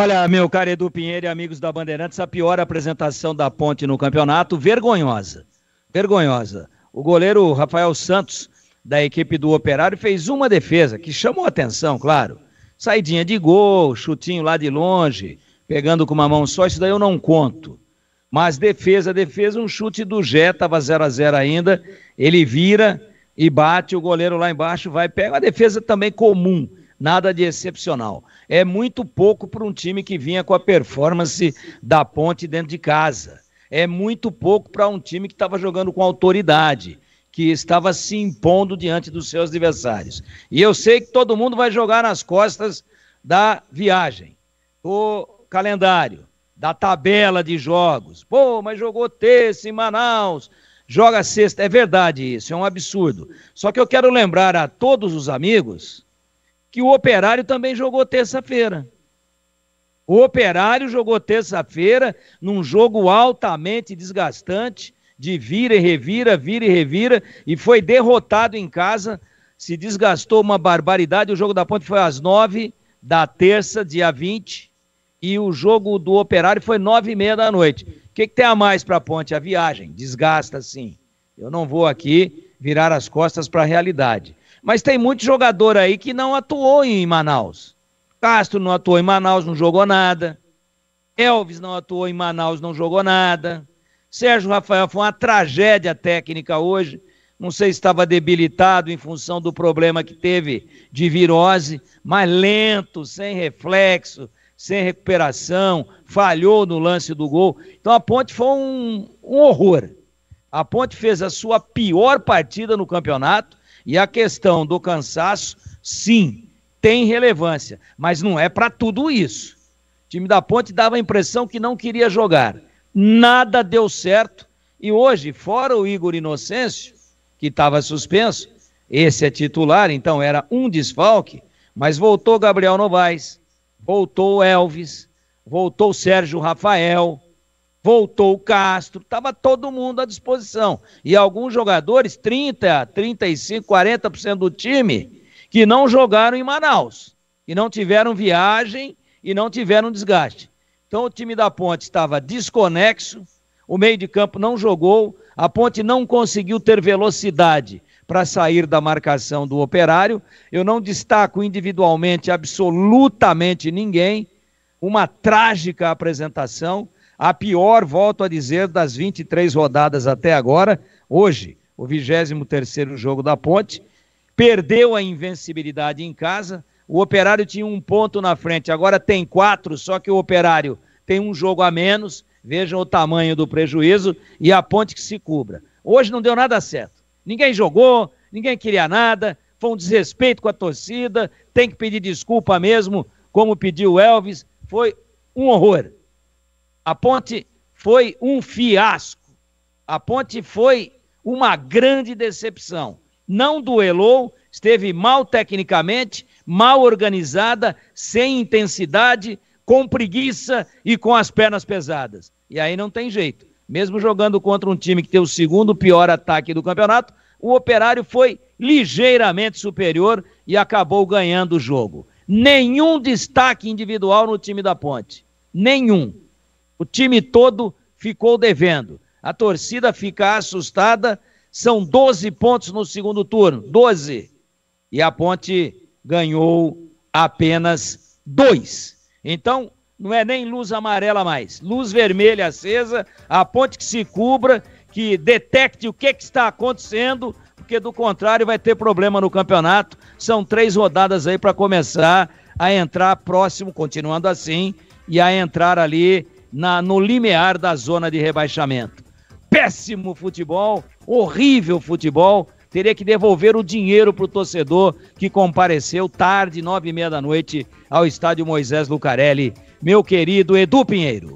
Olha, meu caro Edu Pinheiro e amigos da Bandeirantes, a pior apresentação da Ponte no campeonato, vergonhosa. Vergonhosa. O goleiro Rafael Santos, da equipe do Operário, fez uma defesa que chamou atenção, claro. Saidinha de gol, chutinho lá de longe, pegando com uma mão só, isso daí eu não conto. Mas defesa, defesa, um chute do Jé, tava 0 a 0 ainda, ele vira e bate, o goleiro lá embaixo vai, pega uma defesa também comum nada de excepcional. É muito pouco para um time que vinha com a performance da ponte dentro de casa. É muito pouco para um time que estava jogando com autoridade, que estava se impondo diante dos seus adversários. E eu sei que todo mundo vai jogar nas costas da viagem, do calendário, da tabela de jogos. Pô, mas jogou terça em Manaus, joga sexta. É verdade isso, é um absurdo. Só que eu quero lembrar a todos os amigos que o Operário também jogou terça-feira. O Operário jogou terça-feira num jogo altamente desgastante, de vira e revira, vira e revira, e foi derrotado em casa. Se desgastou uma barbaridade. O jogo da Ponte foi às nove da terça, dia 20, e o jogo do Operário foi nove e meia da noite. O que, que tem a mais para a Ponte? A viagem desgasta, sim. Eu não vou aqui virar as costas para a realidade. Mas tem muito jogador aí que não atuou em Manaus. Castro não atuou em Manaus, não jogou nada. Elvis não atuou em Manaus, não jogou nada. Sérgio Rafael foi uma tragédia técnica hoje. Não sei se estava debilitado em função do problema que teve de virose, mas lento, sem reflexo, sem recuperação, falhou no lance do gol. Então a Ponte foi um, um horror. A Ponte fez a sua pior partida no campeonato e a questão do cansaço, sim, tem relevância, mas não é para tudo isso. O time da Ponte dava a impressão que não queria jogar. Nada deu certo. E hoje, fora o Igor Inocêncio, que estava suspenso, esse é titular, então era um desfalque, mas voltou Gabriel Novaes, voltou Elvis, voltou Sérgio Rafael, voltou o Castro, estava todo mundo à disposição. E alguns jogadores, 30, 35, 40% do time, que não jogaram em Manaus, e não tiveram viagem e não tiveram desgaste. Então o time da Ponte estava desconexo, o meio de campo não jogou, a Ponte não conseguiu ter velocidade para sair da marcação do Operário. Eu não destaco individualmente absolutamente ninguém. Uma trágica apresentação. A pior, volto a dizer, das 23 rodadas até agora, hoje, o 23 jogo da Ponte, perdeu a invencibilidade em casa, o Operário tinha um ponto na frente, agora tem quatro, só que o Operário tem um jogo a menos, vejam o tamanho do prejuízo, e a Ponte que se cubra. Hoje não deu nada certo, ninguém jogou, ninguém queria nada, foi um desrespeito com a torcida, tem que pedir desculpa mesmo, como pediu o Elvis, foi um horror. A ponte foi um fiasco. A ponte foi uma grande decepção. Não duelou, esteve mal tecnicamente, mal organizada, sem intensidade, com preguiça e com as pernas pesadas. E aí não tem jeito. Mesmo jogando contra um time que tem o segundo pior ataque do campeonato, o Operário foi ligeiramente superior e acabou ganhando o jogo. Nenhum destaque individual no time da Ponte. Nenhum. O time todo ficou devendo. A torcida fica assustada. São 12 pontos no segundo turno. 12. E a Ponte ganhou apenas dois. Então, não é nem luz amarela mais. Luz vermelha acesa, a ponte que se cubra, que detecte o que, que está acontecendo, porque do contrário vai ter problema no campeonato. São três rodadas aí para começar a entrar próximo, continuando assim, e a entrar ali na, no limiar da zona de rebaixamento. Péssimo futebol, horrível futebol. Teria que devolver o dinheiro para o torcedor que compareceu tarde, nove e meia da noite, ao estádio Moisés Lucarelli. Meu querido Edu Pinheiro.